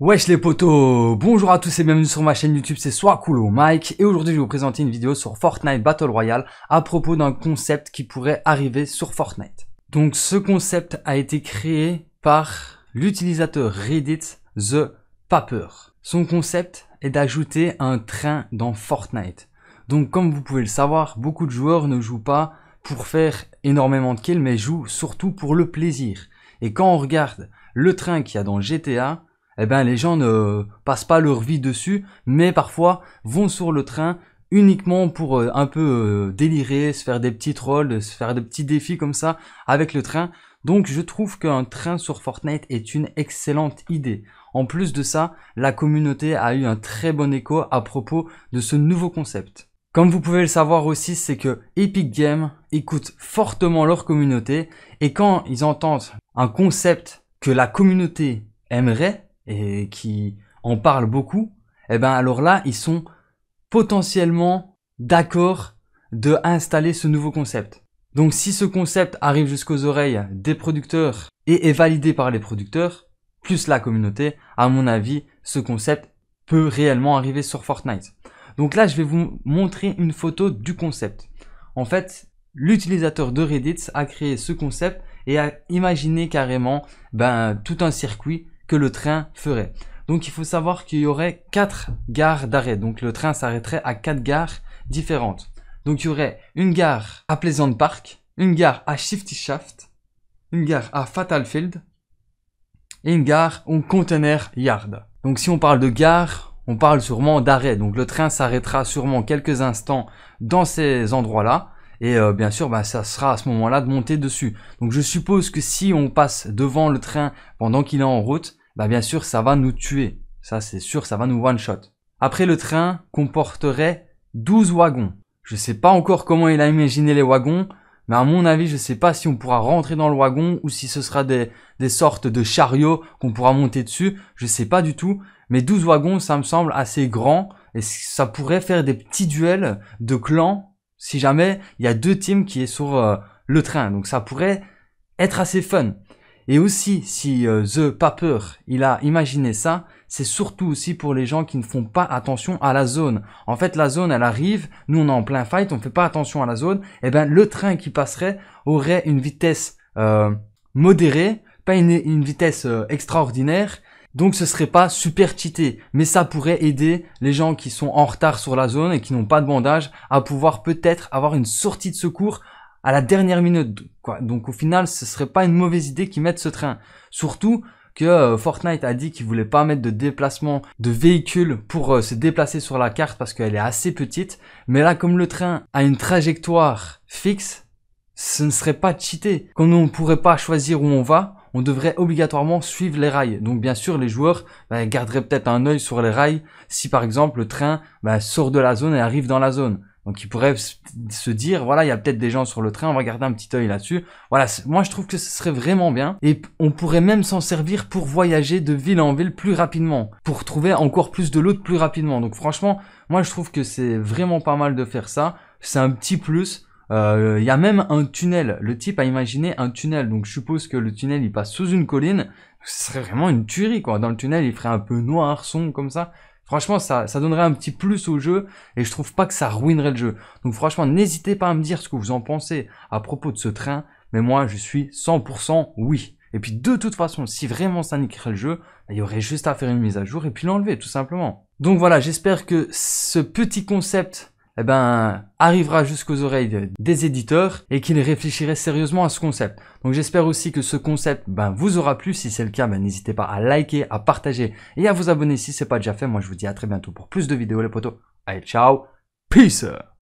Wesh les potos Bonjour à tous et bienvenue sur ma chaîne YouTube, c'est Soit Mike et aujourd'hui je vais vous présenter une vidéo sur Fortnite Battle Royale à propos d'un concept qui pourrait arriver sur Fortnite. Donc ce concept a été créé par l'utilisateur Reddit The Paper. Son concept est d'ajouter un train dans Fortnite. Donc comme vous pouvez le savoir, beaucoup de joueurs ne jouent pas pour faire énormément de kills mais jouent surtout pour le plaisir. Et quand on regarde le train qu'il y a dans GTA, eh ben les gens ne passent pas leur vie dessus, mais parfois vont sur le train uniquement pour euh, un peu euh, délirer, se faire des petits trolls, se faire des petits défis comme ça avec le train. Donc je trouve qu'un train sur Fortnite est une excellente idée. En plus de ça, la communauté a eu un très bon écho à propos de ce nouveau concept. Comme vous pouvez le savoir aussi, c'est que Epic Games écoute fortement leur communauté et quand ils entendent un concept que la communauté aimerait, et qui en parlent beaucoup, eh ben alors là, ils sont potentiellement d'accord de installer ce nouveau concept. Donc si ce concept arrive jusqu'aux oreilles des producteurs et est validé par les producteurs, plus la communauté, à mon avis, ce concept peut réellement arriver sur Fortnite. Donc là, je vais vous montrer une photo du concept. En fait, l'utilisateur de Reddit a créé ce concept et a imaginé carrément ben, tout un circuit que le train ferait. Donc il faut savoir qu'il y aurait quatre gares d'arrêt. Donc le train s'arrêterait à quatre gares différentes. Donc il y aurait une gare à Pleasant Park, une gare à Shifty Shaft, une gare à Fatalfield et une gare au Container Yard. Donc si on parle de gare, on parle sûrement d'arrêt. Donc le train s'arrêtera sûrement quelques instants dans ces endroits-là. Et euh, bien sûr, bah, ça sera à ce moment-là de monter dessus. Donc je suppose que si on passe devant le train pendant qu'il est en route, bah bien sûr, ça va nous tuer. Ça, c'est sûr, ça va nous one-shot. Après, le train comporterait 12 wagons. Je ne sais pas encore comment il a imaginé les wagons, mais à mon avis, je ne sais pas si on pourra rentrer dans le wagon ou si ce sera des, des sortes de chariots qu'on pourra monter dessus. Je sais pas du tout. Mais 12 wagons, ça me semble assez grand et ça pourrait faire des petits duels de clans si jamais il y a deux teams qui est sur euh, le train. Donc ça pourrait être assez fun. Et aussi, si euh, The Paper, il a imaginé ça, c'est surtout aussi pour les gens qui ne font pas attention à la zone. En fait, la zone, elle arrive, nous on est en plein fight, on ne fait pas attention à la zone, et eh bien, le train qui passerait aurait une vitesse euh, modérée, pas une, vitesse euh, extraordinaire, donc ce serait pas super cheaté, mais ça pourrait aider les gens qui sont en retard sur la zone et qui n'ont pas de bandage à pouvoir peut-être avoir une sortie de secours à la dernière minute. Quoi. Donc au final, ce serait pas une mauvaise idée qu'ils mettent ce train. Surtout que euh, Fortnite a dit qu'il voulait pas mettre de déplacement de véhicules pour euh, se déplacer sur la carte parce qu'elle est assez petite. Mais là, comme le train a une trajectoire fixe, ce ne serait pas cheaté. quand on ne pourrait pas choisir où on va, on devrait obligatoirement suivre les rails. Donc bien sûr, les joueurs bah, garderaient peut-être un œil sur les rails si par exemple le train bah, sort de la zone et arrive dans la zone. Donc ils pourraient se dire, voilà, il y a peut-être des gens sur le train, on va garder un petit œil là-dessus. Voilà, moi je trouve que ce serait vraiment bien. Et on pourrait même s'en servir pour voyager de ville en ville plus rapidement, pour trouver encore plus de l'autre plus rapidement. Donc franchement, moi je trouve que c'est vraiment pas mal de faire ça. C'est un petit plus. Euh, il y a même un tunnel. Le type a imaginé un tunnel. Donc je suppose que le tunnel il passe sous une colline. Ce serait vraiment une tuerie quoi. Dans le tunnel il ferait un peu noir, sombre comme ça. Franchement, ça, donnerait un petit plus au jeu et je trouve pas que ça ruinerait le jeu. Donc franchement, n'hésitez pas à me dire ce que vous en pensez à propos de ce train, mais moi je suis 100% oui. Et puis de toute façon, si vraiment ça niquerait le jeu, bah, il y aurait juste à faire une mise à jour et puis l'enlever tout simplement. Donc voilà, j'espère que ce petit concept eh ben, arrivera jusqu'aux oreilles des éditeurs et qu'ils réfléchiraient sérieusement à ce concept. Donc j'espère aussi que ce concept ben, vous aura plu. Si c'est le cas, ben, n'hésitez pas à liker, à partager et à vous abonner si ce n'est pas déjà fait. Moi je vous dis à très bientôt pour plus de vidéos les potos. Allez, ciao, peace